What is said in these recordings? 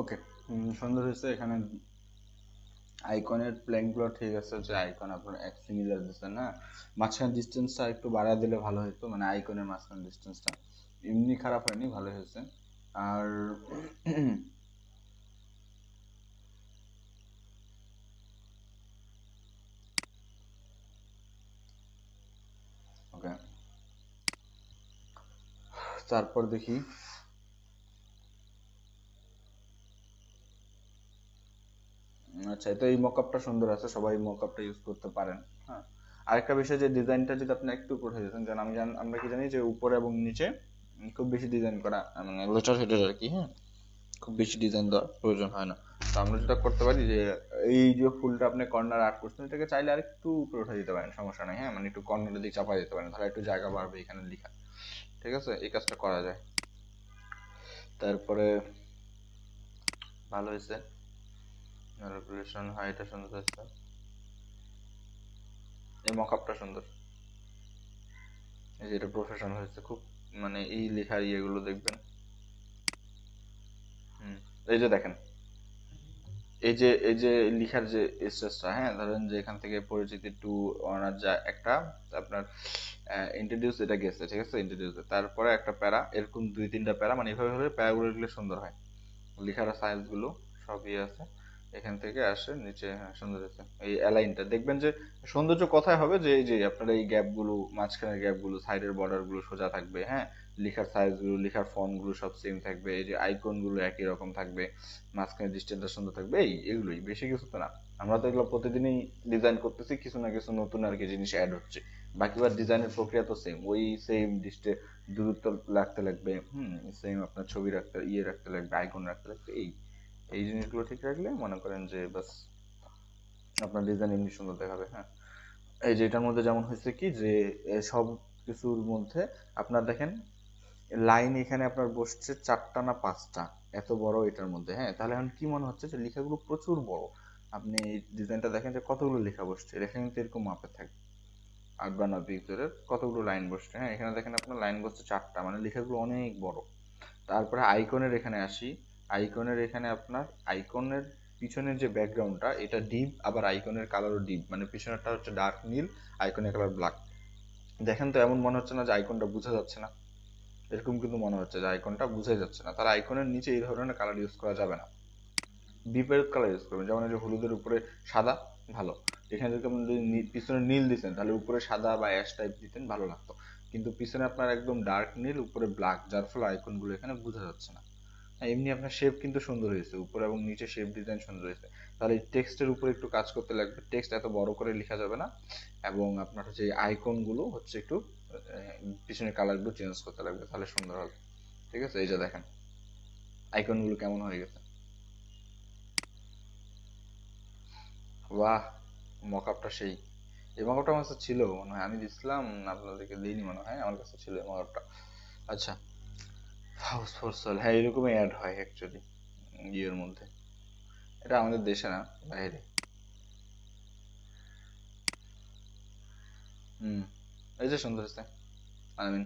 ওকে সুন্দর হয়েছে এখানে আইকনের প্ল্যানগুলো ঠিক আছে যে আইকন আপনার এক সিমিলার দিচ্ছে না মাঝখানে ডিস্টেন্সটা একটু বাড়া দিলে ভালো হতো মানে আইকনের মাঝখানে ডিস্টেন্সটা এমনি খারাপ হয়নি ভালো হয়েছে আর ওকে তারপর দেখি আচ্ছা তো এই মকআপটা সুন্দর আছে সবাই মকআপটা ইউজ করতে পারেন হ্যাঁ আরেকটা বিষয় যে ডিজাইনটা যদি আপনি একটু করে দিতেন কারণ আমি আমরা কি জানি যে উপরে এবং নিচে খুব বেশি ডিজাইন করা মানে লোচার হেটার আর কি হ্যাঁ খুব বেশি ডিজাইন দেওয়ার প্রয়োজন হয় না তো আমরা যেটা করতে পারি যে এই যে ফুলটা আপনি কর্নার আর্ট করছেন এটাকে চাইলে আর একটু উপরে উঠে দিতে পারেন সমস্যা নেই হ্যাঁ মানে একটু কর্নারের দিকে চাপা দিতে পারেন তাহলে একটু জায়গা বাড়বে এখানে লেখা ঠিক আছে এই কাজটা করা যায় তারপরে ভালো হয়েছে রেপুলেশন হাইটা সুন্দর আছে এই মকআপটা সুন্দর এই যে এটা প্রফেশনাল হয়েছে খুব মানে এই লেখার ইয়েগুলো দেখবেন হুম এই যে দেখেন এই যে এই যে লিখার যে স্টেজটা হ্যাঁ ধরেন যে এখান থেকে পরিচিতি টু অনার যা একটা আপনার ইন্ট্রোডিউস এটা গেছে ঠিক আছে ইন্ট্রোডিউস তারপরে একটা প্যারা এরকম দুই তিনটা প্যারা মানে এভাবে হলে প্যারাগুলো সুন্দর হয় লিখার সাইজগুলো সবই আছে এখান থেকে আসে নিচে হ্যাঁ, সৌন্দর্যতা এই অ্যালাইনটা দেখবেন যে সৌন্দর্য কথায় হবে যে এই যে আপনার এই গ্যাপগুলো মাঝখানের গ্যাপগুলো সাইডের বর্ডারগুলো সোজা থাকবে হ্যাঁ লেখার সাইজগুলো লেখার ফর্মগুলো সব সেম থাকবে এই যে আইকনগুলো একই রকম থাকবে মাঝখানে ডিস্টেন্সটা সুন্দর থাকবে এই এগুলোই বেশি কিছু তো না আমরা তো এগুলো প্রতিদিনই ডিজাইন করতেছি কিছু না কিছু নতুন আর কি জিনিস অ্যাড হচ্ছে বাকিবার ডিজাইনের প্রক্রিয়া তো সেম ওই সেম ডিস্টে দূরত্ব রাখতে লাগবে হুম সেম আপনার ছবি রাখতে ইয়ে রাখতে লাগবে আইকন রাখতে লাগবে এই এই জিনিসগুলো ঠিক রাখলে মনে করেন যে বাস আপনার ডিজাইন এমনি সুন্দর দেখাবে হ্যাঁ এই যে এটার মধ্যে যেমন হয়েছে কি যে সব কিছুর মধ্যে আপনার দেখেন লাইন এখানে আপনার বসছে চারটা না পাঁচটা এত বড় এটার মধ্যে হ্যাঁ তাহলে এখন কি মনে হচ্ছে যে লেখাগুলো প্রচুর বড় আপনি ডিজাইনটা দেখেন যে কতগুলো লেখা বসছে লেখা কিন্তু এরকম মাপে থাকে আট বা নয় ধরে কতগুলো লাইন বসছে হ্যাঁ এখানে দেখেন আপনার লাইন বসছে চারটা মানে লেখাগুলো অনেক বড় তারপরে আইকনের এখানে আসি আইকনের এখানে আপনার আইকনের পিছনের যে ব্যাকগ্রাউন্ডটা এটা ডিপ আবার আইকনের কালারও ডিপ মানে পিছনেরটা হচ্ছে ডার্ক নীল আইকনের কালার ব্ল্যাক দেখেন তো এমন মনে হচ্ছে না যে আইকনটা বোঝা যাচ্ছে না এরকম কিন্তু মনে হচ্ছে যে আইকনটা বোঝাই যাচ্ছে না তার আইকনের নিচে এই ধরনের কালার ইউজ করা যাবে না বিপরীত কালার ইউজ করবেন যেমন এই যে হলুদের উপরে সাদা ভালো এখানে যদি আপনি পিছনে নীল দিতেন তাহলে উপরে সাদা বা অ্যাশ টাইপ দিতেন ভালো লাগতো কিন্তু পিছনে আপনার একদম ডার্ক নীল উপরে ব্ল্যাক যার ফলে আইকনগুলো এখানে বোঝা যাচ্ছে না এমনি আপনার শেপ কিন্তু সুন্দর হয়েছে উপরে এবং নিচে শেপ ডিজাইন সুন্দর হয়েছে তাহলে এই টেক্সটের উপরে একটু কাজ করতে লাগবে টেক্সট এত বড় করে লেখা যাবে না এবং আপনার যে আইকনগুলো হচ্ছে একটু পিছনের কালারগুলো চেঞ্জ করতে লাগবে তাহলে সুন্দর হবে ঠিক আছে এই যে দেখেন আইকনগুলো কেমন হয়ে গেছে বাহ মকআপটা সেই এই মকআপটা আমার কাছে ছিল মনে হয় আমি দিচ্ছিলাম আপনাদেরকে দিইনি মনে হয় আমার কাছে ছিল এই মকআপটা আচ্ছা হাউস ফর সল হ্যাঁ এরকমই অ্যাড হয় অ্যাকচুয়ালি ইয়ের মধ্যে এটা আমাদের দেশে না বাইরে হুম এই যে সুন্দর আছে আই মিন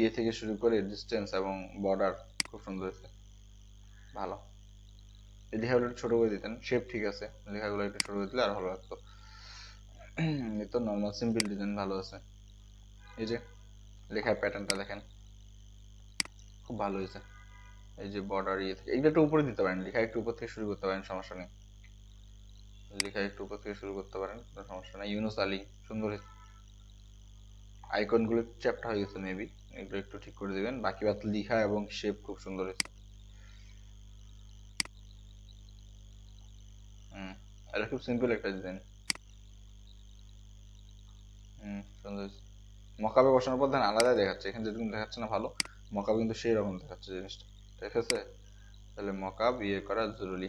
ইয়ে থেকে শুরু করে ডিস্টেন্স এবং বর্ডার খুব সুন্দর আছে ভালো এই লেখাগুলো একটু ছোটো করে দিতেন শেপ ঠিক আছে লেখাগুলো একটু ছোটো করে দিলে আর ভালো লাগতো এ তো নর্মাল সিম্পল ডিজাইন ভালো আছে এই যে লেখার প্যাটার্নটা দেখেন খুব ভালো হয়েছে এই যে বর্ডার ইয়ে থেকে একটু উপরে দিতে পারেন লেখা একটু উপর থেকে শুরু করতে পারেন সমস্যা নেই লেখা একটু উপর থেকে শুরু করতে পারেন কোনো সমস্যা নেই ইউনুস আলী সুন্দর হয়েছে আইকনগুলো চ্যাপটা হয়ে গেছে মেবি এগুলো একটু ঠিক করে দেবেন বাকি বাদ লিখা এবং শেপ খুব সুন্দর হয়েছে এটা খুব সিম্পল একটা ডিজাইন মকাবে বসানোর পর ধান আলাদা দেখাচ্ছে এখানে যেরকম দেখাচ্ছে না ভালো মকাব কিন্তু সেই রকম দেখাচ্ছে জিনিসটা ঠিক আছে তাহলে মকাব ইয়ে করা জরুরি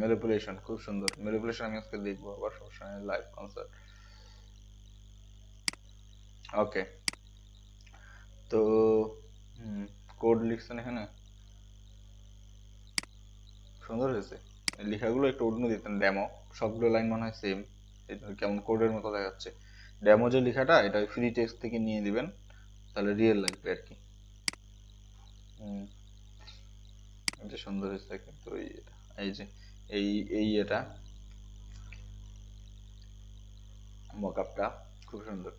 ম্যানিপুলেশন খুব সুন্দর ম্যানিপুলেশন আমি আজকে দেখবো আবার সবসময় লাইভ কনসার্ট ওকে তো কোড লিখছেন এখানে সুন্দর হয়েছে লেখাগুলো একটু অন্য দিতেন ড্যামো সবগুলো লাইন মনে হয় সেম কেমন কোডের মতো দেখাচ্ছে ড্যামো যে লেখাটা এটা ফ্রি টেক্সট থেকে নিয়ে দিবেন তাহলে রিয়েল লাগবে আর কি এটা সুন্দর হয়েছে কিন্তু এই যে এই এই এটা মকআপটা খুব সুন্দর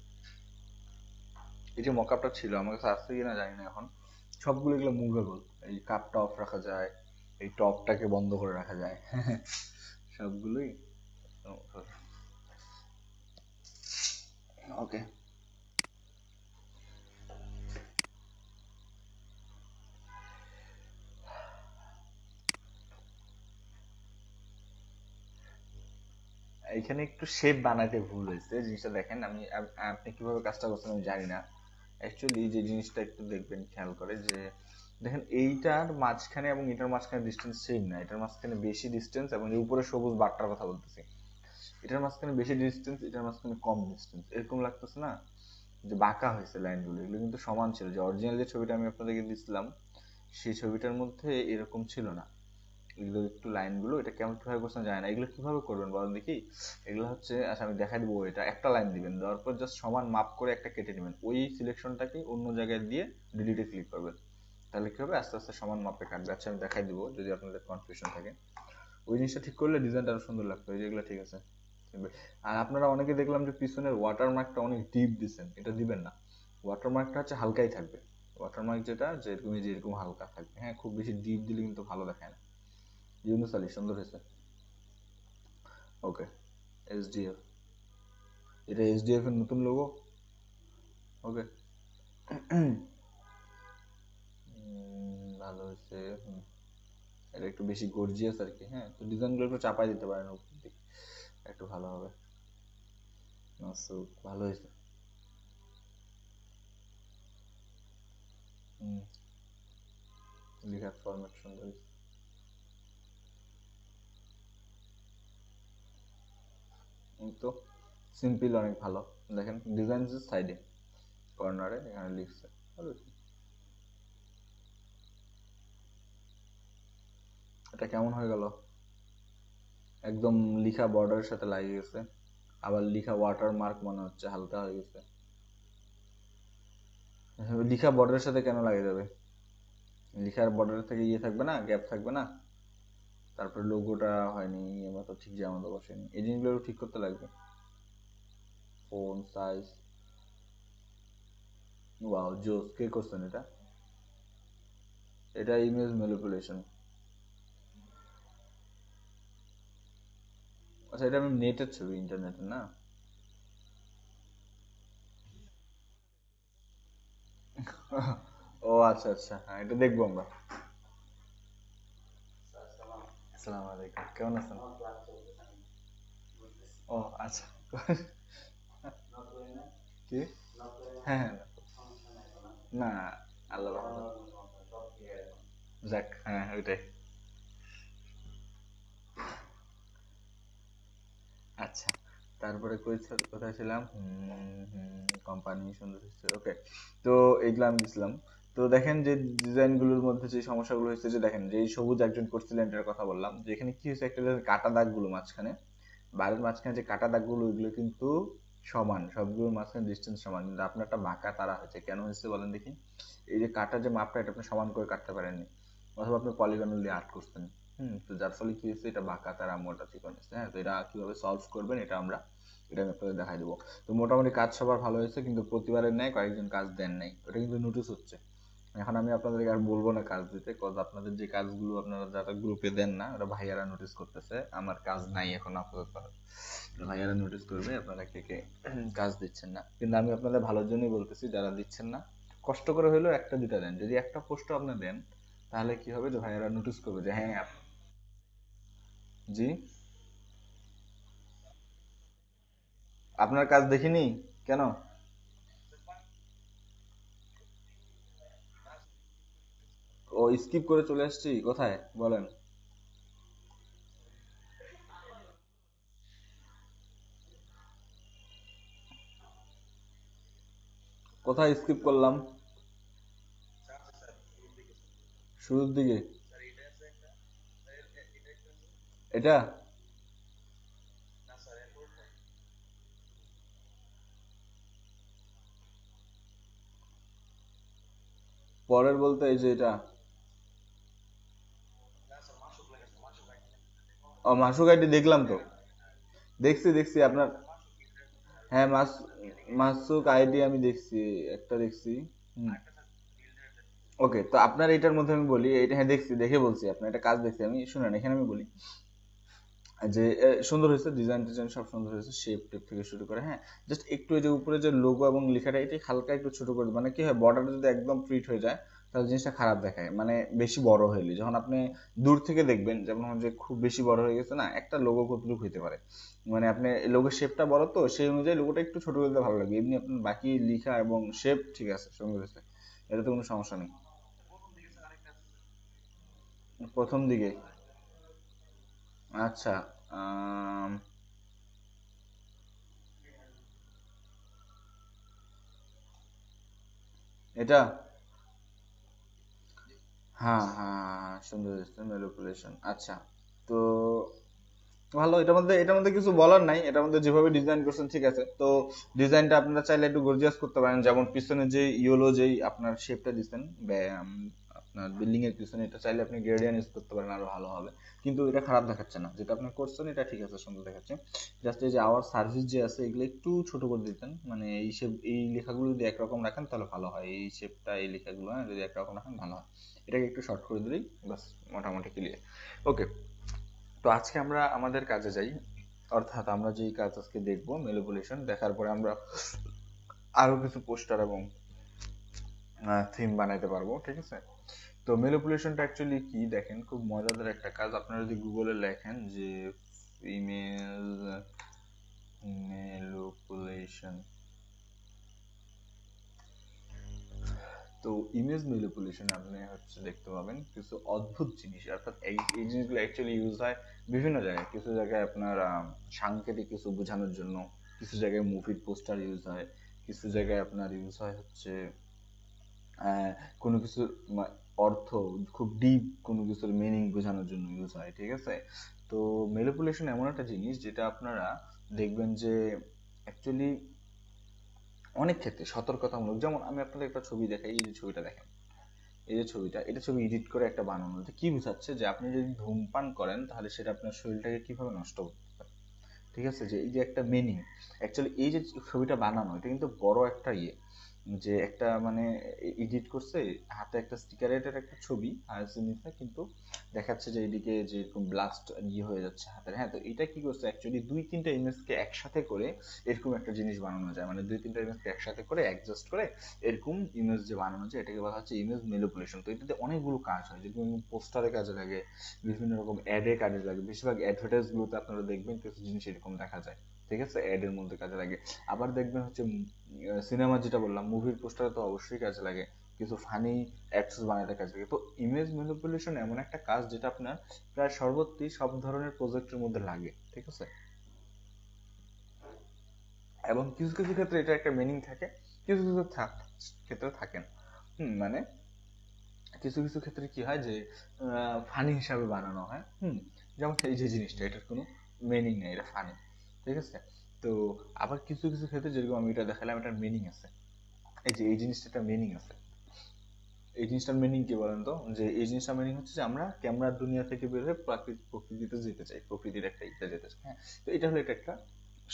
এই যে মকআপটা ছিল আমার কাছে আসছে কিনা জানি না এখন সবগুলো এগুলো মুভেবল এই কাপটা অফ রাখা যায় এই টপটাকে বন্ধ করে রাখা যায় সবগুলোই ওকে এখানে একটু শেপ বানাতে ভুল হয়েছে জিনিসটা দেখেন আমি আপনি কিভাবে কাজটা করছেন আমি জানি না অ্যাকচুয়ালি যে জিনিসটা একটু দেখবেন খেয়াল করে যে দেখেন এইটার মাঝখানে এবং এটার মাঝখানে ডিস্টেন্স সেম না এটার মাঝখানে বেশি ডিস্টেন্স এবং উপরে সবুজ বাটটার কথা বলতেছি এটার মাঝখানে বেশি ডিস্টেন্স এটার মাঝখানে কম ডিস্টেন্স এরকম লাগতেছে না যে বাঁকা হয়েছে লাইনগুলো এগুলো কিন্তু সমান ছিল যে অরিজিনাল যে ছবিটা আমি আপনাদেরকে দিয়েছিলাম সেই ছবিটার মধ্যে এরকম ছিল না এগুলো একটু লাইনগুলো এটা কেমন কীভাবে কোশ্চেন যায় না এগুলো কীভাবে করবেন বলেন দেখি এগুলো হচ্ছে আচ্ছা আমি দেখাই দিব এটা একটা লাইন দিবেন দেওয়ার পর জাস্ট সমান মাপ করে একটা কেটে নেবেন ওই সিলেকশনটাকে অন্য জায়গায় দিয়ে ডিলিটে ক্লিক করবেন তাহলে কী হবে আস্তে আস্তে সমান মাপে কাটবে আচ্ছা আমি দেখাই দিব যদি আপনাদের কনফিউশন থাকে ওই জিনিসটা ঠিক করলে ডিজাইনটা আরও সুন্দর লাগতো যেগুলো ঠিক আছে আর আপনারা অনেকে দেখলাম যে পিছনের ওয়াটারমার্কটা অনেক ডিপ দিচ্ছেন এটা দিবেন না ওয়াটারমার্কটা হচ্ছে হালকাই থাকবে ওয়াটারমার্ক যেটা যেরকমই যেরকম হালকা থাকবে হ্যাঁ খুব বেশি ডিপ দিলে কিন্তু ভালো দেখায় না Given the solution, the reason. Okay. SDF. এটা এসডিএফ এর নতুন লোগো ওকে ভালো হয়েছে এটা একটু বেশি গর্জিয়াস আর কি হ্যাঁ তো ডিজাইনগুলো একটু চাপাই দিতে পারেন উপর দিকে একটু ভালো হবে সো ভালো হয়েছে লেখার ফরম্যাট সুন্দর হয়েছে কিন্তু সিম্পল অনেক ভালো দেখেন ডিজাইন সাইডে কর্নারে এখানে লিখছে ভালো এটা কেমন হয়ে গেল একদম লিখা বর্ডারের সাথে লাগিয়ে গেছে আবার লিখা ওয়াটার মার্ক মনে হচ্ছে হালকা হয়ে গেছে লিখা বর্ডারের সাথে কেন লাগে যাবে লিখার বর্ডারের থেকে ইয়ে থাকবে না গ্যাপ থাকবে না তারপরে লোগোটা হয়নি আমার তো ঠিক জামা মতো বসেনি এই জিনিসগুলো ঠিক করতে লাগবে ফোন সাইজ ওয়াও জোস কে করছেন এটা এটা ইমেজ ম্যানিপুলেশন আচ্ছা এটা আমি নেটের ছবি ইন্টারনেটের না ও আচ্ছা আচ্ছা হ্যাঁ এটা দেখবো আমরা আসসালাম আলাইকুম কেমন আছেন ও আচ্ছা কি হ্যাঁ হ্যাঁ না আল্লাহ যাক হ্যাঁ ওইটাই আচ্ছা তারপরে কোথায় ছিলাম কোম্পানি সুন্দর ওকে তো এগুলো আমি গেছিলাম তো দেখেন যে ডিজাইনগুলোর মধ্যে যে সমস্যাগুলো হয়েছে যে দেখেন যে সবুজ একজন করছিলেন এটার কথা বললাম যে এখানে কি হয়েছে একটা কাটা দাগগুলো মাঝখানে বাড়ির মাঝখানে যে কাটা দাগগুলো ওইগুলো কিন্তু সমান সবগুলোর মাঝখানে ডিস্টেন্স সমান কিন্তু আপনারটা বাঁকা তারা হয়েছে কেন হয়েছে বলেন দেখি এই যে কাটা যে মাপটা এটা আপনি সমান করে কাটতে পারেননি অথবা আপনি পলিগনল দিয়ে আর্ট করছেন হুম তো যার ফলে কি হয়েছে এটা বাঁকা তারা মোটা ঠিক হয়েছে হ্যাঁ তো এটা কিভাবে সলভ করবেন এটা আমরা এটা আমি আপনাদের দেখাই দেবো তো মোটামুটি কাজ সবার ভালো হয়েছে কিন্তু প্রতিবারের ন্যায় কয়েকজন কাজ দেন নাই ওটা কিন্তু নোটিস হচ্ছে এখন আমি আপনাদেরকে আর বলবো না কাজ দিতে কজ আপনাদের যে কাজগুলো আপনারা যারা গ্রুপে দেন না ওরা ভাইয়ারা নোটিস করতেছে আমার কাজ নাই এখন আপাতত ভাইয়ারা নোটিস করবে আপনারা কে কে কাজ দিচ্ছেন না কিন্তু আমি আপনাদের ভালোর জন্যই বলতেছি যারা দিচ্ছেন না কষ্ট করে হলেও একটা দুটা দেন যদি একটা পোস্টও আপনি দেন তাহলে কি হবে যে ভাইয়ারা নোটিস করবে যে হ্যাঁ জি আপনার কাজ দেখিনি কেন স্কিপ করে চলে আসছি কোথায় বলেন কোথায় স্কিপ করলাম শুরুর দিকে এটা পরের বলতে এই যে এটা মাসুক আইডি দেখলাম তো দেখছি দেখছি আপনার হ্যাঁ মাস মাসুক আইডি আমি দেখছি একটা দেখছি ওকে তো আপনার এটার মধ্যে আমি বলি এটা হ্যাঁ দেখছি দেখে বলছি আপনার একটা কাজ দেখছি আমি শুনেন এখানে আমি বলি যে সুন্দর হয়েছে ডিজাইন টিজাইন সব সুন্দর হয়েছে শেপ টেপ থেকে শুরু করে হ্যাঁ জাস্ট একটু এই যে উপরে যে লোগো এবং লেখাটা এটা হালকা একটু ছোট করে মানে কি হয় বর্ডারটা যদি একদম ফিট হয়ে যায় তাহলে জিনিসটা খারাপ দেখায় মানে বেশি বড় হইলে যখন আপনি দূর থেকে দেখবেন যেমন যে খুব বেশি বড় হয়ে গেছে না একটা লোগো কতটুকু হইতে পারে মানে আপনি লোগোর শেপটা বড় তো সেই অনুযায়ী লোগোটা একটু ছোট করতে ভালো লাগে এমনি আপনার বাকি লিখা এবং শেপ ঠিক আছে সুন্দর আছে এটা তো কোনো সমস্যা নেই প্রথম দিকে আচ্ছা এটা হ্যাঁ হ্যাঁ সুন্দর ম্যানিপুলেশন আচ্ছা তো ভালো এটার মধ্যে এটার মধ্যে কিছু বলার নাই এটার মধ্যে যেভাবে ডিজাইন করছেন ঠিক আছে তো ডিজাইনটা আপনারা চাইলে একটু গর্জিয়াস করতে পারেন যেমন পিছনে যে ইয়েলো যেই আপনার শেপটা দিচ্ছেন আপনার বিল্ডিংয়ের পিছনে এটা চাইলে আপনি গ্রেডিয়ান ইউজ করতে পারেন আরো ভালো হবে কিন্তু এটা খারাপ দেখাচ্ছে না যেটা আপনি করছেন এটা ঠিক আছে সুন্দর দেখাচ্ছে জাস্ট এই যে আওয়ার সার্ভিস যে আছে এগুলো একটু ছোট করে দিতেন মানে এই শেপ এই লেখাগুলো যদি একরকম রাখেন তাহলে ভালো হয় এই শেপটা এই লেখাগুলো হ্যাঁ যদি একরকম রাখেন ভালো হয় এটাকে একটু শর্ট করে দিলেই বাস মোটামুটি ক্লিয়ার ওকে তো আজকে আমরা আমাদের কাজে যাই অর্থাৎ আমরা যেই কাজ আজকে দেখবো মেলোপুলেশন দেখার পরে আমরা আরও কিছু পোস্টার এবং থিম বানাইতে পারবো ঠিক আছে তো ম্যানিপুলেশনটা অ্যাকচুয়ালি কি দেখেন খুব মজাদার একটা কাজ আপনারা যদি গুগলে লেখেন যে ইমেল ম্যানিপুলেশন তো ইমেজ ম্যানিপুলেশন আপনি হচ্ছে দেখতে পাবেন কিছু অদ্ভুত জিনিস অর্থাৎ এই এই জিনিসগুলো অ্যাকচুয়ালি ইউজ হয় বিভিন্ন জায়গায় কিছু জায়গায় আপনার সাংকেতিক কিছু বোঝানোর জন্য কিছু জায়গায় মুভির পোস্টার ইউজ হয় কিছু জায়গায় আপনার ইউজ হয় হচ্ছে কোনো কিছু অর্থ খুব ডিপ কোনো কিছুর মিনিং বোঝানোর জন্য ইউজ হয় ঠিক আছে তো ম্যানিপুলেশন এমন একটা জিনিস যেটা আপনারা দেখবেন যে অ্যাকচুয়ালি অনেক ক্ষেত্রে সতর্কতামূলক যেমন আমি আপনাদের একটা ছবি দেখাই এই যে ছবিটা দেখেন এই যে ছবিটা এটা ছবি এডিট করে একটা বানানো কি বোঝাচ্ছে যে আপনি যদি ধূমপান করেন তাহলে সেটা আপনার শরীরটাকে কীভাবে নষ্ট করতে পারে ঠিক আছে যে এই যে একটা মেনিং অ্যাকচুয়ালি এই যে ছবিটা বানানো এটা কিন্তু বড় একটা ইয়ে যে একটা মানে এডিট করছে হাতে একটা স্টিকারেটের একটা ছবি আর জিনিসটা কিন্তু দেখাচ্ছে যে এদিকে যে এরকম ব্লাস্ট ইয়ে হয়ে যাচ্ছে হাতের হ্যাঁ তো এটা কি করছে অ্যাকচুয়ালি দুই তিনটা ইমেজকে একসাথে করে এরকম একটা জিনিস বানানো যায় মানে দুই তিনটা ইমেজকে একসাথে করে অ্যাডজাস্ট করে এরকম ইমেজ যে বানানো যায় এটাকে বলা হচ্ছে ইমেজ ম্যানিপুলেশন তো এটাতে অনেকগুলো কাজ হয় যেগুলো পোস্টারে কাজে লাগে বিভিন্ন রকম অ্যাডে কাজে লাগে বেশিরভাগ অ্যাডভার্টাইজগুলোতে আপনারা দেখবেন কিছু জিনিস এরকম দেখা যায় ঠিক আছে অ্যাডের মধ্যে কাজে লাগে আবার দেখবেন হচ্ছে সিনেমা যেটা বললাম মুভির পোস্টারে তো অবশ্যই কাজে লাগে কিছু ফানি অ্যাপস বানাতে কাজে লাগে তো ইমেজ ম্যানিপুলেশন এমন একটা কাজ যেটা আপনার প্রায় সর্বত্রই সব ধরনের প্রজেক্টের মধ্যে লাগে ঠিক আছে এবং কিছু কিছু ক্ষেত্রে এটা একটা মিনিং থাকে কিছু কিছু ক্ষেত্রে থাকে না মানে কিছু কিছু ক্ষেত্রে কি হয় যে ফানি হিসাবে বানানো হয় হুম যেমন এই যে জিনিসটা এটার কোনো মিনিং নেই এটা ফানি ঠিক আছে তো আবার কিছু কিছু ক্ষেত্রে যেরকম আমি এটা দেখালাম এটার মিনিং আছে এই যে এই জিনিসটা একটা মিনিং আছে এই জিনিসটার মিনিং কি বলেন তো যে এই জিনিসটার মিনিং হচ্ছে যে আমরা ক্যামেরার দুনিয়া থেকে বের হয়ে প্রাকৃতিক প্রকৃতিতে যেতে চাই প্রকৃতির একটা ইচ্ছা যেতে চাই হ্যাঁ তো এটা হলো এটা একটা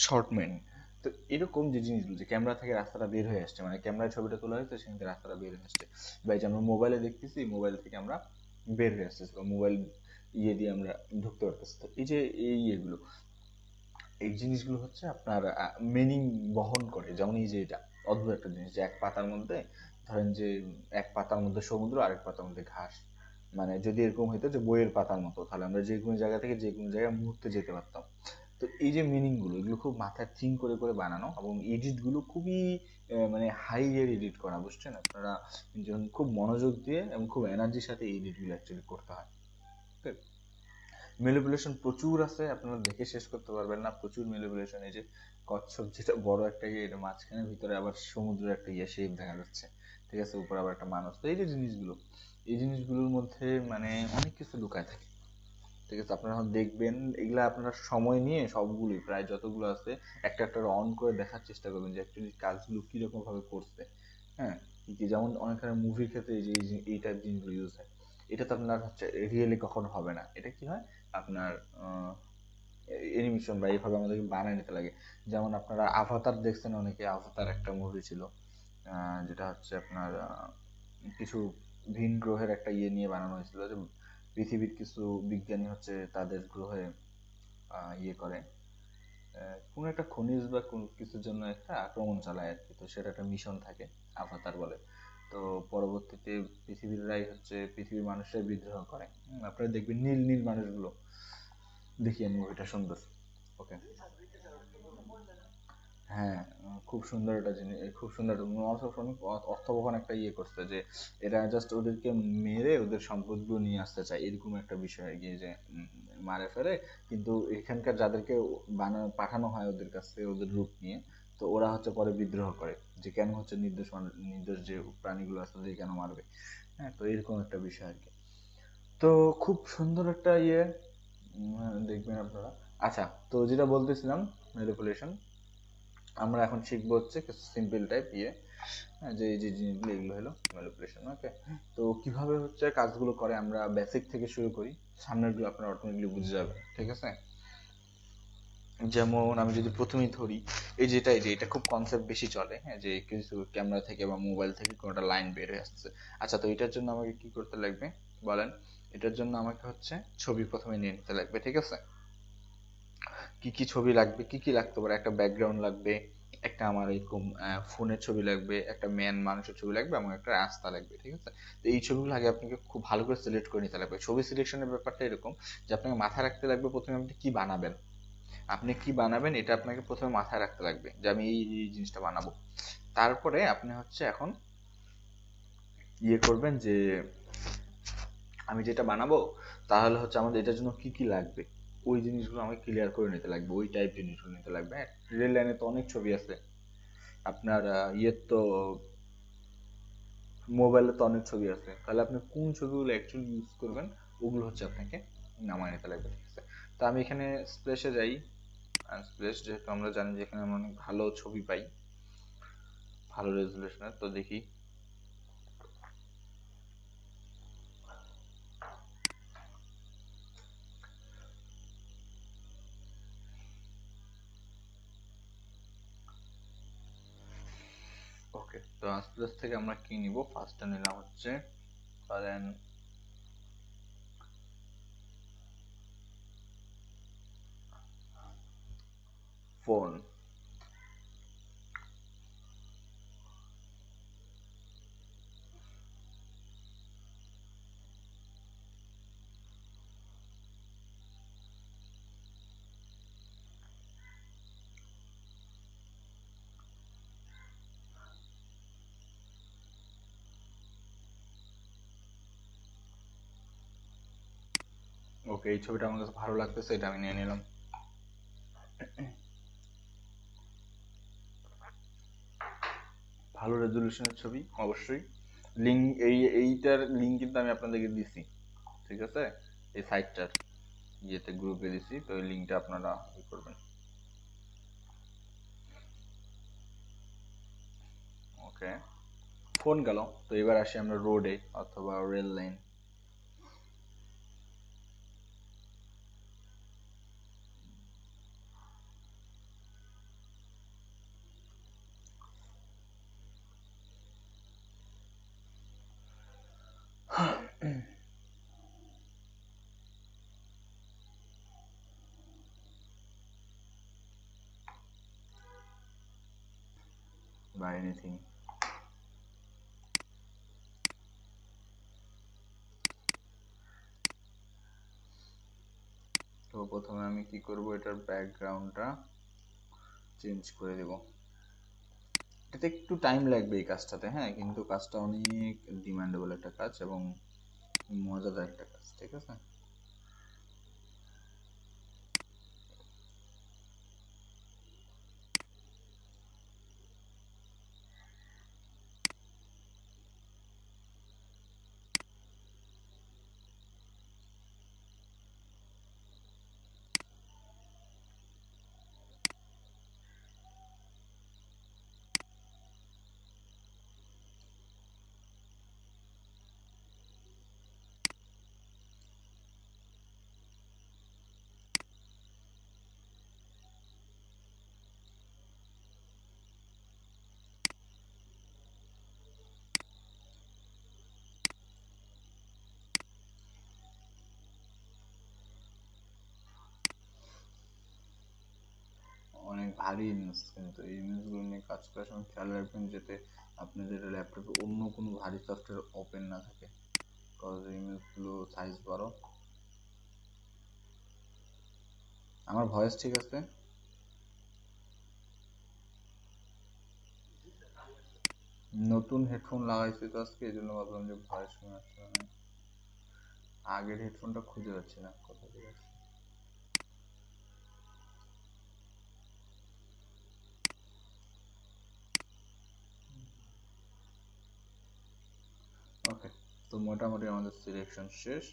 শর্ট মিনিং তো এরকম যে জিনিসগুলো যে ক্যামেরা থেকে রাস্তাটা বের হয়ে আসছে মানে ক্যামেরায় ছবিটা তোলা হয়েছে সেখান থেকে রাস্তাটা বের হয়ে আসছে বা যে আমরা মোবাইলে দেখতেছি মোবাইল থেকে আমরা বের হয়ে আসতেছি বা মোবাইল ইয়ে দিয়ে আমরা ঢুকতে পারতেছি তো এই যে এই ইয়েগুলো এই জিনিসগুলো হচ্ছে আপনার মিনিং বহন করে যেমন এই যে এটা অদ্ভুত একটা জিনিস যে এক পাতার মধ্যে ধরেন যে এক পাতার মধ্যে সমুদ্র আরেক পাতার মধ্যে ঘাস মানে যদি এরকম হইতো যে বইয়ের পাতার মতো তাহলে আমরা যে কোনো জায়গা থেকে যে কোনো জায়গায় মুহূর্তে যেতে পারতাম তো এই যে মিনিংগুলো এগুলো খুব মাথায় থিঙ্ক করে করে বানানো এবং এডিটগুলো খুবই মানে হাই এর এডিট করা বুঝছেন আপনারা যেমন খুব মনোযোগ দিয়ে এবং খুব এনার্জির সাথে এই এডিটগুলো অ্যাকচুয়ালি করতে হয় মেলিপুলেশন প্রচুর আছে আপনারা দেখে শেষ করতে পারবেন না প্রচুর মেলিপুলেশন এই যে কচ্ছপ যেটা বড় একটা ইয়ে এটা মাঝখানে ভিতরে আবার সমুদ্রের একটা ইয়ে শেপ দেখা যাচ্ছে ঠিক আছে উপরে আবার একটা মানুষ তো এই যে জিনিসগুলো এই জিনিসগুলোর মধ্যে মানে অনেক কিছু লুকায় থাকে ঠিক আছে আপনারা দেখবেন এগুলা আপনারা সময় নিয়ে সবগুলোই প্রায় যতগুলো আছে একটা একটা অন করে দেখার চেষ্টা করবেন যে অ্যাকচুয়ালি কাজগুলো কীরকম ভাবে করছে হ্যাঁ যেমন অনেক মুভির ক্ষেত্রে যে এই টাইপ জিনিসগুলো ইউজ হয় এটা তো আপনার হচ্ছে রিয়েলি কখনো হবে না এটা কি হয় আপনার অ্যানিমেশন বা এইভাবে আমাদেরকে বানিয়ে নিতে লাগে যেমন আপনারা আভাতার দেখছেন অনেকে আভাতার একটা মুভি ছিল যেটা হচ্ছে আপনার কিছু ভিন গ্রহের একটা ইয়ে নিয়ে বানানো হয়েছিল যে পৃথিবীর কিছু বিজ্ঞানী হচ্ছে তাদের গ্রহে ইয়ে করে কোনো একটা খনিজ বা কোনো কিছুর জন্য একটা আক্রমণ চালায় আর কি তো সেটা একটা মিশন থাকে আভাতার বলে তো পরবর্তীতে পৃথিবীরাই হচ্ছে পৃথিবীর মানুষরাই বিদ্রোহ করে আপনারা দেখবেন নীল নীল মানুষগুলো দেখি আমি মুভিটা সুন্দর ওকে হ্যাঁ খুব সুন্দর একটা জিনিস খুব সুন্দর অর্থবহন একটা ইয়ে করছে যে এরা জাস্ট ওদেরকে মেরে ওদের সম্পদগুলো নিয়ে আসতে চায় এরকম একটা বিষয় গিয়ে যে মারে ফেলে কিন্তু এখানকার যাদেরকে বানানো পাঠানো হয় ওদের কাছে ওদের রূপ নিয়ে তো ওরা হচ্ছে পরে বিদ্রোহ করে যে কেন হচ্ছে নির্দোষ মানে নির্দোষ যে প্রাণীগুলো আছে তাদের কেন মারবে হ্যাঁ তো এরকম একটা বিষয় আর কি তো খুব সুন্দর একটা ইয়ে দেখবেন আপনারা আচ্ছা তো যেটা বলতেছিলাম ম্যানিপুলেশন আমরা এখন শিখবো হচ্ছে কিছু সিম্পল টাইপ ইয়ে হ্যাঁ, যে যে জিনিসগুলো এগুলো হলো ম্যানিপুলেশন ওকে তো কিভাবে হচ্ছে কাজগুলো করে আমরা বেসিক থেকে শুরু করি সামনেরগুলো আপনারা অটোমেটিকলি বুঝে যাবে ঠিক আছে যেমন আমি যদি প্রথমেই ধরি এই যেটা এই যে এটা খুব কনসেপ্ট বেশি চলে হ্যাঁ যে কিছু ক্যামেরা থেকে বা মোবাইল থেকে কোনোটা লাইন বের হয়ে আসছে আচ্ছা তো এটার জন্য আমাকে কি করতে লাগবে বলেন এটার জন্য আমাকে হচ্ছে ছবি প্রথমে নিয়ে নিতে লাগবে ঠিক আছে কি কি ছবি লাগবে কি কি লাগতে পারে একটা ব্যাকগ্রাউন্ড লাগবে একটা আমার এরকম ফোনের ছবি লাগবে একটা ম্যান মানুষের ছবি লাগবে এবং একটা রাস্তা লাগবে ঠিক আছে তো এই ছবিগুলো আগে আপনাকে খুব ভালো করে সিলেক্ট করে নিতে লাগবে ছবি সিলেকশনের ব্যাপারটা এরকম যে আপনাকে মাথায় রাখতে লাগবে প্রথমে আপনি কি বানাবেন আপনি কি বানাবেন এটা আপনাকে প্রথমে মাথায় রাখতে লাগবে যে আমি এই এই জিনিসটা বানাবো তারপরে আপনি হচ্ছে এখন ইয়ে করবেন যে আমি যেটা বানাবো তাহলে হচ্ছে আমাদের এটার জন্য কি কি লাগবে ওই জিনিসগুলো আমাকে ক্লিয়ার করে নিতে লাগবে ওই টাইপ জিনিসগুলো নিতে লাগবে রেল হ্যাঁ, লাইনে তো অনেক ছবি আছে আপনার ইয়ের তো মোবাইলে তো অনেক ছবি আছে তাহলে আপনি কোন ছবিগুলো অ্যাকচুয়ালি ইউজ করবেন ওগুলো হচ্ছে আপনাকে নামায় নিতে লাগবে ঠিক আছে তা আমি এখানে স্পেসে যাই প্লেস যেহেতু আমরা জানি যে এখানে আমরা অনেক ভালো ছবি পাই ভালো রেজুলেশনের তো দেখি তো আস্তে থেকে আমরা কি নিব ফার্স্টটা নিলাম হচ্ছে ধরেন phone ওকে এই ছবিটা আমার কাছে ভালো লাগতেছে এটা আমি নিয়ে নিলাম রেজলিউশনের ছবি অবশ্যই লিঙ্ক এই এইটার লিঙ্ক কিন্তু আমি আপনাদেরকে দিছি ঠিক আছে এই সাইটটার ইয়েতে গ্রুপে দিছি তো ওই লিঙ্কটা আপনারা করবেন ওকে ফোন গেল তো এবার আসি আমরা রোডে অথবা রেল লাইন তো প্রথমে আমি কি করব এটার ব্যাকগ্রাউন্ডটা চেঞ্জ করে দেব এটাতে একটু টাইম লাগবে এই কাজটাতে হ্যাঁ কিন্তু কাজটা অনেক ডিমান্ডেবল একটা কাজ এবং মজাদার একটা কাজ ঠিক আছে অনেক ভারী ইমেজ কিন্তু এই ইমেজগুলো নিয়ে কাজ করার সময় খেয়াল রাখবেন যাতে আপনাদের ল্যাপটপে অন্য কোনো ভারী সফটওয়্যার ওপেন না থাকে কজ ইমেজগুলো সাইজ বড় আমার ভয়েস ঠিক আছে নতুন হেডফোন লাগাইছি তো আজকে এই জন্য ভাবলাম যে ভয়েস শোনা যাচ্ছে না আগের হেডফোনটা খুঁজে পাচ্ছি না কোথা থেকে ওকে তো মোটামুটি আমাদের সিলেকশন শেষ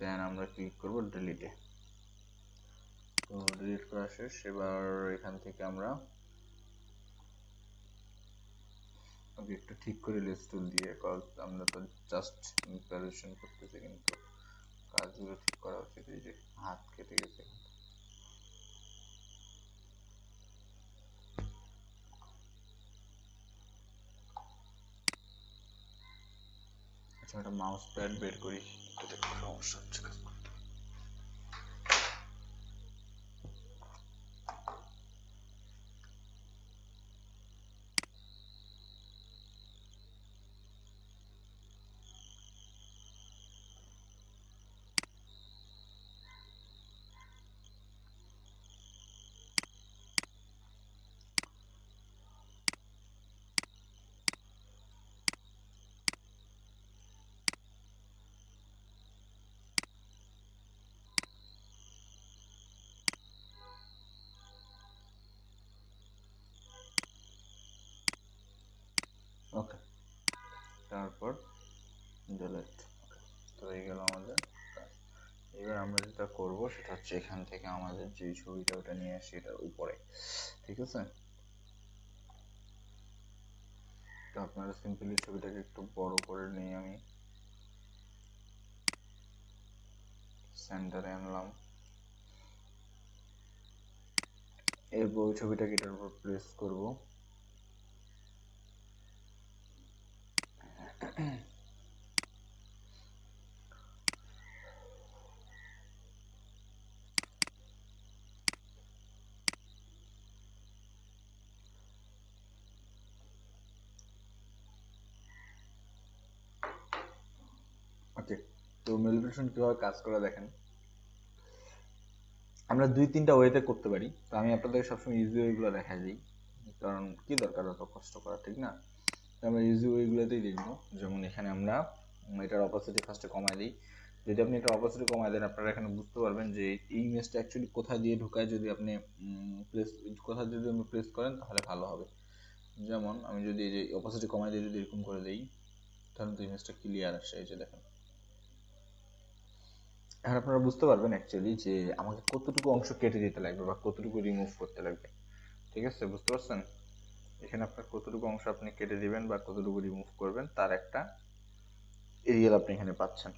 দেন আমরা ক্লিক করব ডিলিটে তো ডিলিট করা শেষ এবার এখান থেকে আমরা ওকে একটু ঠিক করে লেস টুল দিয়ে কজ আমরা তো জাস্ট কালেকশন করতেছি কিন্তু কাজগুলো ঠিক করা উচিত এই যে হাত কেটে গেছে একটা মাউস প্যাড বের করি এটা দেখো সমস্যা হচ্ছে তারপর জলের তো এই গেল আমাদের এবার আমরা যেটা করব সেটা হচ্ছে এখান থেকে আমাদের যে ছবিটা ওটা নিয়ে আসি এটার উপরে ঠিক আছে তো আপনারা সিম্পলি ছবিটাকে একটু বড় করে নিয়ে আমি সেন্টারে আনলাম এরপর ছবিটাকে এটার উপর প্লেস করবো সাবজেক্ট তো মেডিটেশন কীভাবে কাজ করে দেখেন আমরা দুই তিনটা ওয়েতে করতে পারি তো আমি আপনাদের সবসময় ইজি ওয়েগুলো দেখা দিই কারণ কি দরকার অত কষ্ট করা ঠিক না তো আমরা ইজি ওয়েগুলোতেই দেখবো যেমন এখানে আমরা এটার অপোসিটি ফার্স্টে কমাই দিই যদি আপনি এটা অপোসিটি কমায় দেন আপনারা এখানে বুঝতে পারবেন যে এই ইমেজটা অ্যাকচুয়ালি কোথায় দিয়ে ঢুকায় যদি আপনি প্লেস কোথায় যদি আপনি প্লেস করেন তাহলে ভালো হবে যেমন আমি যদি এই যে অপোসিটি কমাই দিয়ে যদি এরকম করে দিই তাহলে তো ইমেজটা ক্লিয়ার আসে এই যে দেখেন আর আপনারা বুঝতে পারবেন অ্যাকচুয়ালি যে আমাকে কতটুকু অংশ কেটে দিতে লাগবে বা কতটুকু রিমুভ করতে লাগবে ঠিক আছে বুঝতে পারছেন এখানে আপনার কতটুকু অংশ আপনি কেটে দিবেন বা কতটুকু রিমুভ করবেন তার একটা এরিয়াল আপনি এখানে পাচ্ছেন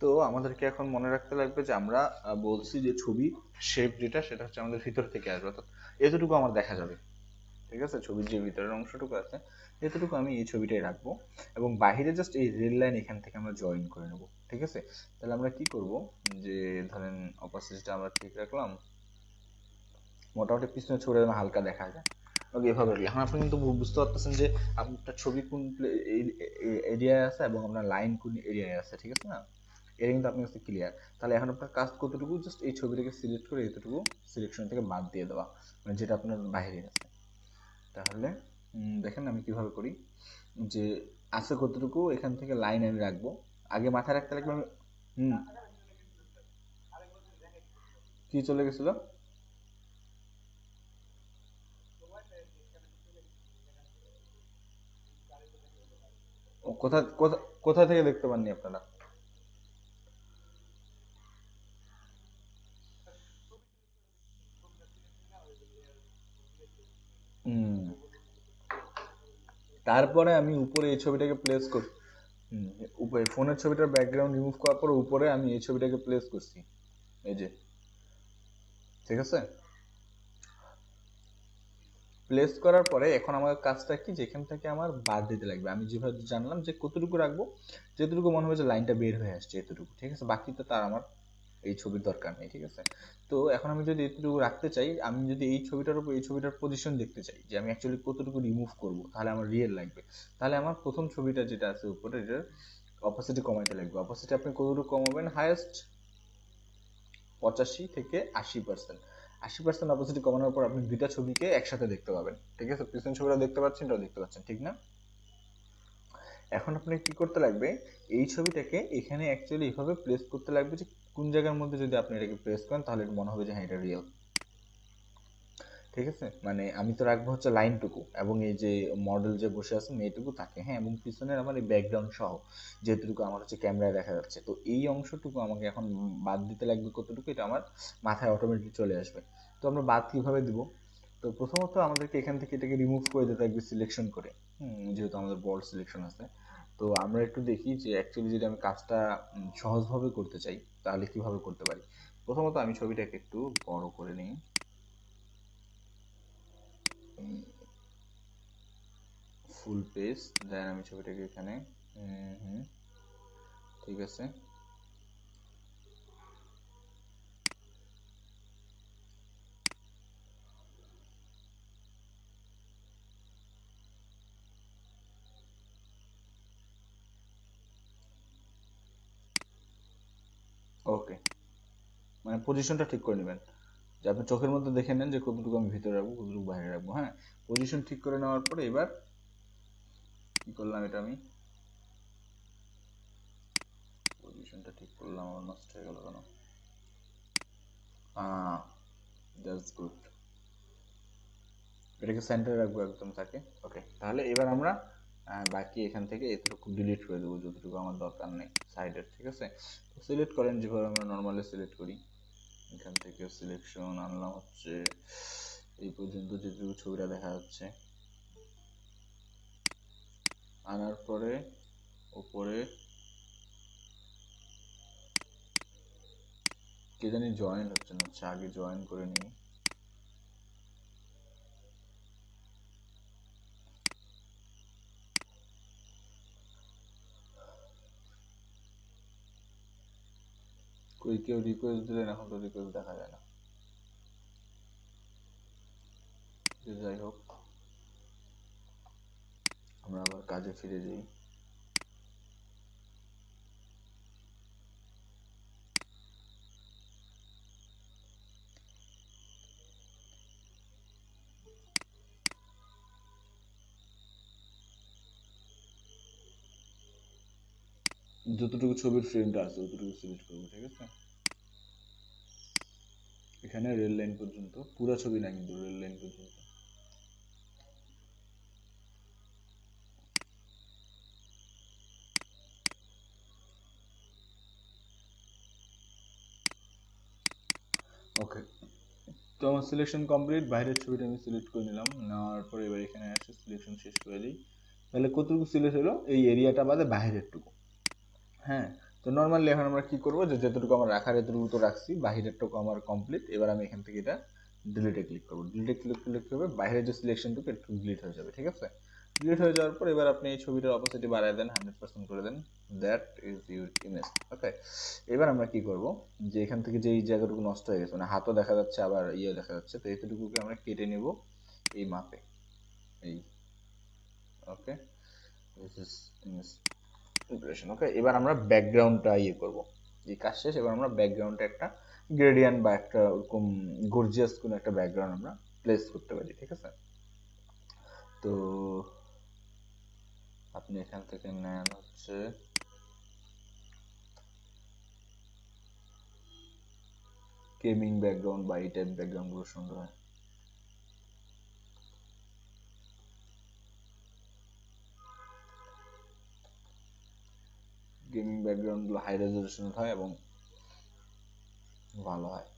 তো আমাদেরকে এখন মনে রাখতে লাগবে যে আমরা বলছি যে ছবি শেপ যেটা সেটা হচ্ছে আমাদের ভিতর থেকে আসবে অর্থাৎ এতটুকু আমার দেখা যাবে ঠিক আছে ছবির যে ভিতরের অংশটুকু আছে এতটুকু আমি এই ছবিটাই রাখবো এবং বাহিরে জাস্ট এই রেল লাইন এখান থেকে আমরা জয়েন করে নেব ঠিক আছে তাহলে আমরা কি করব যে ধরেন অপাসিসটা আমরা ঠিক রাখলাম মোটামুটি পিছনে ছবিটা যেন হালকা দেখা যায় ওকে এভাবে এখন আপনি কিন্তু বুঝতে পারতেছেন যে আপনার ছবি কোন এরিয়ায় আছে এবং আপনার লাইন কোন এরিয়ায় আছে ঠিক আছে না এটা কিন্তু আপনার কাছে ক্লিয়ার তাহলে এখন আপনার কাজ কতটুকু জাস্ট এই ছবিটাকে সিলেক্ট করে এতটুকু সিলেকশন থেকে বাদ দিয়ে দেওয়া মানে যেটা আপনার বাইরে আছে তাহলে দেখেন আমি কিভাবে করি যে আছে কতটুকু এখান থেকে লাইন আমি রাখবো আগে মাথায় রাখতে লাগবে আমি হুম কি চলে গেছিল কোথা কোথা কোথা থেকে দেখতে পাননি আপনারা তারপরে আমি উপরে এই ছবিটাকে প্লেস করি উপরে ফোনের ছবিটার ব্যাকগ্রাউন্ড রিমুভ করার পর উপরে আমি এই ছবিটাকে প্লেস করছি এই যে ঠিক আছে প্লেস করার পরে এখন আমার কাজটা কি যেখান থেকে আমার বাদ দিতে লাগবে আমি যেভাবে জানলাম যে কতটুকু রাখবো যেটুকু মনে হবে যে লাইনটা বের হয়ে আসছে এতটুকু ঠিক আছে বাকিটা তার আমার এই ছবির দরকার নেই ঠিক আছে তো এখন আমি যদি এতটুকু রাখতে চাই আমি যদি এই ছবিটার উপর এই ছবিটার পজিশন দেখতে চাই যে আমি অ্যাকচুয়ালি কতটুকু রিমুভ করব তাহলে আমার রিয়েল লাগবে তাহলে আমার প্রথম ছবিটা যেটা আছে উপরে এটার অপোসিটি কমাইতে লাগবে অপোসিটি আপনি কতটুকু কমাবেন হায়েস্ট পঁচাশি থেকে আশি পার্সেন্ট আশি পার্সেন্ট অপোসিটি কমানোর পর আপনি দুইটা ছবিকে একসাথে দেখতে পাবেন ঠিক আছে পিছন ছবিটা দেখতে পাচ্ছেন এটাও দেখতে পাচ্ছেন ঠিক না এখন আপনাকে কি করতে লাগবে এই ছবিটাকে এখানে অ্যাকচুয়ালি এভাবে প্লেস করতে লাগবে যে কোন জায়গার মধ্যে যদি আপনি এটাকে প্রেস করেন তাহলে এটা মনে হবে যে হ্যাঁ এটা রিয়েল ঠিক আছে মানে আমি তো রাখবো হচ্ছে লাইনটুকু এবং এই যে মডেল যে বসে আছে মেয়েটুকু তাকে হ্যাঁ এবং পিছনের আমার এই ব্যাকগ্রাউন্ড সহ যেটুকু আমার হচ্ছে ক্যামেরায় দেখা যাচ্ছে তো এই অংশটুকু আমাকে এখন বাদ দিতে লাগবে কতটুকু এটা আমার মাথায় অটোমেটিক চলে আসবে তো আমরা বাদ কীভাবে দিব তো প্রথমত আমাদেরকে এখান থেকে এটাকে রিমুভ করে দিতে লাগবে সিলেকশন করে যেহেতু আমাদের বল সিলেকশন আছে তো আমরা একটু দেখি যে অ্যাকচুয়ালি যদি আমি কাজটা সহজভাবে করতে চাই তাহলে কিভাবে করতে পারি প্রথমত আমি ছবিটাকে একটু বড় করে নিই ফুল পেজ দেন আমি ছবিটাকে এখানে হুম ঠিক আছে পজিশনটা ঠিক করে নেবেন যে আপনি চোখের মধ্যে দেখে নেন যে কতটুকু আমি ভিতরে রাখবো কতটুকু বাইরে রাখবো হ্যাঁ পজিশন ঠিক করে নেওয়ার পরে এবার কি করলাম এটা আমি পজিশনটা ঠিক করলাম আমার নষ্ট হয়ে গেল কেন দ্যাটস গুড এটাকে সেন্টারে রাখবো একদম থাকে ওকে তাহলে এবার আমরা বাকি এখান থেকে এতটুকু ডিলিট করে দেবো যতটুকু আমার দরকার নেই সাইডের ঠিক আছে সিলেক্ট করেন যেভাবে আমরা নর্মালি সিলেক্ট করি এখান থেকে সিলেকশন আনলাম হচ্ছে এই পর্যন্ত যেটুকু ছবিটা দেখা যাচ্ছে আনার পরে ওপরে কে জানি জয়েন হচ্ছে না হচ্ছে আগে জয়েন করে নিই কই কেউ রিকোয়েস্ট দিলেন এখন তো রিকোয়েস্ট দেখা যায় না যাই হোক আমরা আবার কাজে ফিরে যাই যতটুকু ছবির ফ্রেমটা আছে ততটুকু সিলেক্ট করবো ঠিক আছে এখানে রেল লাইন পর্যন্ত পুরো ছবি না কিন্তু রেল লাইন পর্যন্ত ওকে তো আমার সিলেকশন কমপ্লিট বাইরের ছবিটা আমি সিলেক্ট করে নিলাম নেওয়ার পরে এবার এখানে আসে সিলেকশন শেষ করে দিই তাহলে কতটুকু সিলেক্ট হলো এই এরিয়াটা বাদে বাইরের টুকু হ্যাঁ তো নর্মালি এখন আমরা কি করব যে যতটুকু আমার রাখার এতটুকু তো রাখছি বাহিরেরটুকু আমার কমপ্লিট এবার আমি এখান থেকে এটা ডিলিটে ক্লিক করবো ডিলিটে ক্লিক করলে কী হবে বাইরের যে সিলেকশনটুকু একটু ডিলিট হয়ে যাবে ঠিক আছে ডিলিট হয়ে যাওয়ার পর এবার আপনি এই ছবিটার অপোসিটি বাড়ায় দেন হান্ড্রেড পার্সেন্ট করে দেন that is your image okay এবার আমরা কি করব যে এখান থেকে যে এই জায়গাটুকু নষ্ট হয়ে গেছে মানে হাতও দেখা যাচ্ছে আবার ইয়ে দেখা যাচ্ছে তো এতটুকুকে আমরা কেটে নেব এই মাপে এই ওকে ইমেজ ইমপ্রেশন ওকে এবার আমরা ব্যাকগ্রাউন্ডটা ইয়ে করবো এই কাজ শেষ এবার আমরা ব্যাকগ্রাউন্ডটা একটা গ্রেডিয়ান বা একটা ওরকম গর্জিয়াস কোনো একটা ব্যাকগ্রাউন্ড আমরা প্লেস করতে পারি ঠিক আছে তো আপনি এখান থেকে নেন হচ্ছে গেমিং ব্যাকগ্রাউন্ড বা এই টাইপ ব্যাকগ্রাউন্ডগুলো সুন্দর হয় গেমিং ব্যাকগ্রাউন্ডগুলো হাই রেজলিউশনের হয় এবং ভালো হয়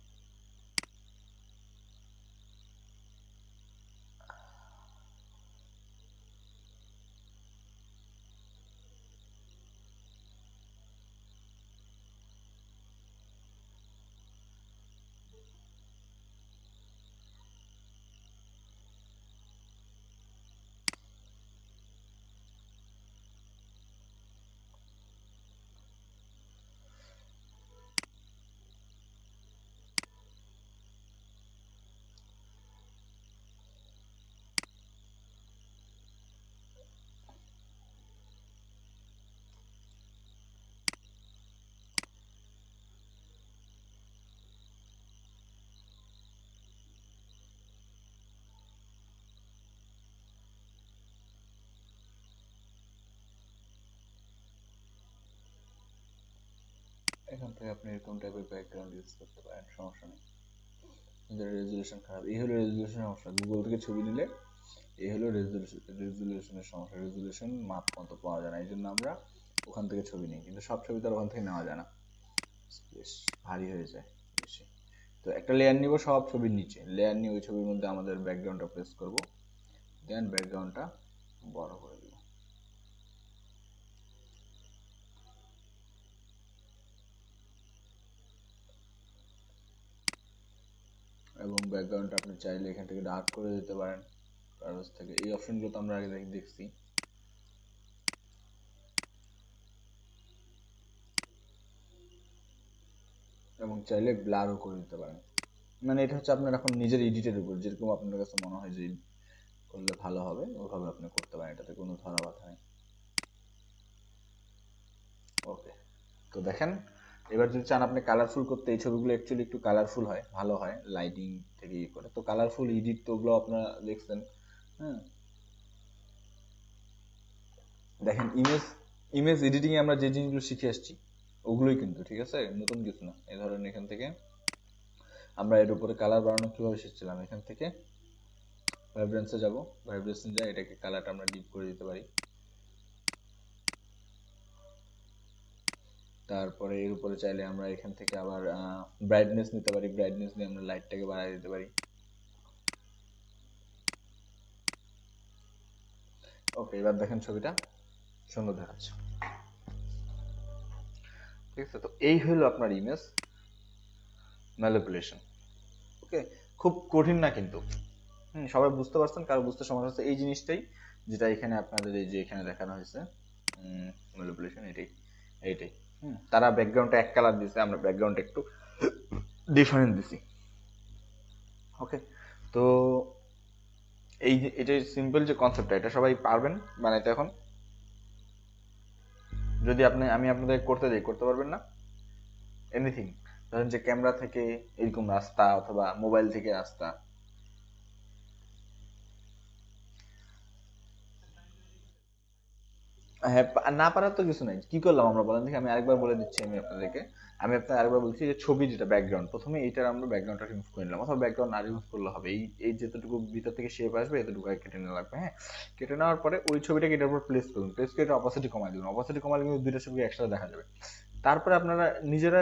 এখান থেকে আপনি এরকম টাইপের ব্যাকগ্রাউন্ড ইউজ করতে পারেন সমস্যা নেই রেজুলেশন খারাপ এই হলো রেজুলেশনের সমস্যা গুগল থেকে ছবি নিলে এই হলো রেজুলেশন রেজুলেশনের সমস্যা রেজুলেশন মাপ মতো পাওয়া যায় না এই জন্য আমরা ওখান থেকে ছবি নিই কিন্তু সব ছবি তো ওখান থেকে নেওয়া যায় না বেশ ভারী হয়ে যায় বেশি তো একটা লেয়ার নিব সব ছবির নিচে লেয়ার নিয়ে ওই ছবির মধ্যে আমাদের ব্যাকগ্রাউন্ডটা প্লেস করব দেন ব্যাকগ্রাউন্ডটা বড় করে এবং ব্যাকগ্রাউন্ডটা আপনি চাইলে এখান থেকে ডার্ক করে দিতে পারেন কার্ভস থেকে এই অপশনগুলো তো আমরা আগে দেখছি এবং চাইলে ব্লারও করে দিতে পারেন মানে এটা হচ্ছে আপনার এখন নিজের এডিটের উপর যেরকম আপনার কাছে মনে হয় যে করলে ভালো হবে ওভাবে আপনি করতে পারেন এটাতে কোনো ধরা বাধা নেই ওকে তো দেখেন এবার যদি চান আপনি কালারফুল করতে এই ছবিগুলো অ্যাকচুয়ালি একটু কালারফুল হয় ভালো হয় লাইটিং থেকে ইয়ে করে তো কালারফুল ইডিট তো ওগুলো আপনারা দেখছেন হ্যাঁ দেখেন ইমেজ ইমেজ এডিটিং এ আমরা যে জিনিসগুলো শিখে আসছি ওগুলোই কিন্তু ঠিক আছে নতুন কিছু না এই ধরেন এখান থেকে আমরা এর উপরে কালার বাড়ানো কীভাবে শিখছিলাম এখান থেকে ভাইব্রেন্সে যাবো ভাইব্রেন্সে যাই এটাকে কালারটা আমরা ডিপ করে দিতে পারি তারপরে এর উপরে চাইলে আমরা এখান থেকে আবার ব্রাইটনেস নিতে পারি ব্রাইটনেস নিয়ে আমরা লাইটটাকে বাড়ায় দিতে পারি ওকে এবার দেখেন ছবিটা সুন্দর দেখাচ্ছে ঠিক আছে তো এই হলো আপনার ইমেজ ম্যালিপুলেশন ওকে খুব কঠিন না কিন্তু সবাই বুঝতে পারছেন কারো বুঝতে সমস্যা হচ্ছে এই জিনিসটাই যেটা এখানে আপনাদের এই যে এখানে দেখানো হয়েছে ম্যালিপুলেশন এটাই এটাই তারা ব্যাকগ্রাউন্ডটা এক কালার দিছে আমরা ব্যাকগ্রাউন্ড একটু ডিফারেন্ট দিছি ওকে তো এই যে এটা সিম্পল যে কনসেপ্টটা এটা সবাই পারবেন বানাইতে এখন যদি আপনি আমি আপনাদের করতে দিই করতে পারবেন না এনিথিং ধরেন যে ক্যামেরা থেকে এরকম রাস্তা অথবা মোবাইল থেকে রাস্তা হ্যাঁ না পারার তো কিছু নাই কি করলাম আমরা বলেন দেখি আমি আরেকবার বলে দিচ্ছি আমি আপনাদেরকে আমি আপনার আরেকবার বলছি যে ছবি যেটা ব্যাকগ্রাউন্ড প্রথমে এইটার আমরা ব্যাকগ্রাউন্ডটা রিমুভ করে নিলাম অথবা ব্যাকগ্রাউন্ড না রিমুভ করলে হবে এই এই যেতটুকু ভিতর থেকে শেপ আসবে এতটুকু কেটে নেওয়া লাগবে হ্যাঁ কেটে নেওয়ার পরে ওই ছবিটাকে এটার উপর প্লেস করুন প্লেস করে এটা অপাসিটি কমাই দিন অপাসিটি কমালে কিন্তু দুইটা ছবি একসাথে দেখা যাবে তারপরে আপনারা নিজেরা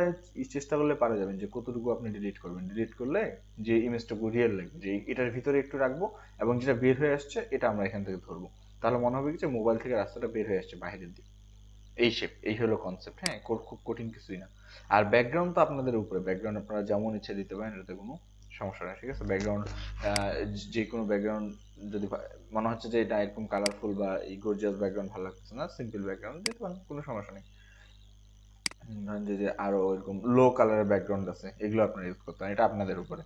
চেষ্টা করলে পারা যাবেন যে কতটুকু আপনি ডিলিট করবেন ডিলিট করলে যে ইমেজটুকু রিয়েল লাগবে যে এটার ভিতরে একটু রাখবো এবং যেটা বের হয়ে আসছে এটা আমরা এখান থেকে ধরবো তাহলে মনে হবে কি যে মোবাইল থেকে রাস্তাটা বের হয়ে আসছে বাইরের দিকে এই শেপ এই হলো কনসেপ্ট হ্যাঁ খুব কঠিন কিছুই না আর ব্যাকগ্রাউন্ড তো আপনাদের উপরে ব্যাকগ্রাউন্ড আপনারা যেমন ইচ্ছে দিতে পারেন এটাতে কোনো সমস্যা নেই ঠিক আছে ব্যাকগ্রাউন্ড যে কোনো ব্যাকগ্রাউন্ড যদি মনে হচ্ছে যে এটা এরকম কালারফুল বা এই গর্জিয়াস ব্যাকগ্রাউন্ড ভালো লাগছে না সিম্পল ব্যাকগ্রাউন্ড দিতে পারেন কোনো সমস্যা নেই যে আরও এরকম লো কালারের ব্যাকগ্রাউন্ড আছে এগুলো আপনারা ইউজ করতে পারেন এটা আপনাদের উপরে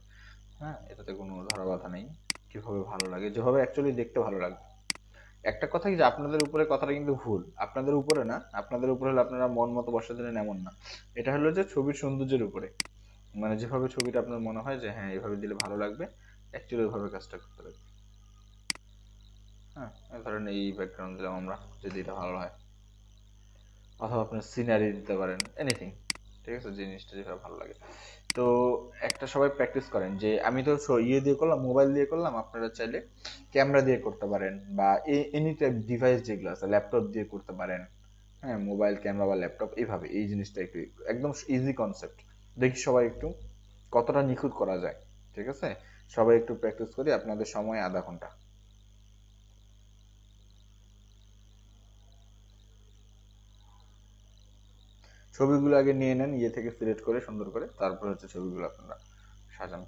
হ্যাঁ এটাতে কোনো ধরা বাধা নেই কীভাবে ভালো লাগে যেভাবে অ্যাকচুয়ালি দেখতে ভালো লাগবে একটা কথা কি যে আপনাদের উপরে কথাটা কিন্তু ভুল আপনাদের উপরে না আপনাদের উপরে হলে আপনারা মন মতো বসার দিলেন এমন না এটা হলো যে ছবির সৌন্দর্যের উপরে মানে যেভাবে ছবিটা আপনার মনে হয় যে হ্যাঁ এভাবে দিলে ভালো লাগবে অ্যাকচুয়ালি ওইভাবে কাজটা করতে লাগবে হ্যাঁ ধরেন এই ব্যাকগ্রাউন্ড দিলাম আমরা যদি এটা ভালো হয় অথবা আপনার সিনারি দিতে পারেন এনিথিং ঠিক আছে জিনিসটা যেটা ভালো লাগে তো একটা সবাই প্র্যাকটিস করেন যে আমি তো ইয়ে দিয়ে করলাম মোবাইল দিয়ে করলাম আপনারা চাইলে ক্যামেরা দিয়ে করতে পারেন বা এনি টাইপ ডিভাইস যেগুলো আছে ল্যাপটপ দিয়ে করতে পারেন হ্যাঁ মোবাইল ক্যামেরা বা ল্যাপটপ এইভাবে এই জিনিসটা একটু একদম ইজি কনসেপ্ট দেখি সবাই একটু কতটা নিখুঁত করা যায় ঠিক আছে সবাই একটু প্র্যাকটিস করি আপনাদের সময় আধা ঘন্টা ছবিগুলো আগে নিয়ে নেন ইয়ে থেকে সিলেক্ট করে সুন্দর করে তারপরে হচ্ছে ছবিগুলো আপনারা সাজান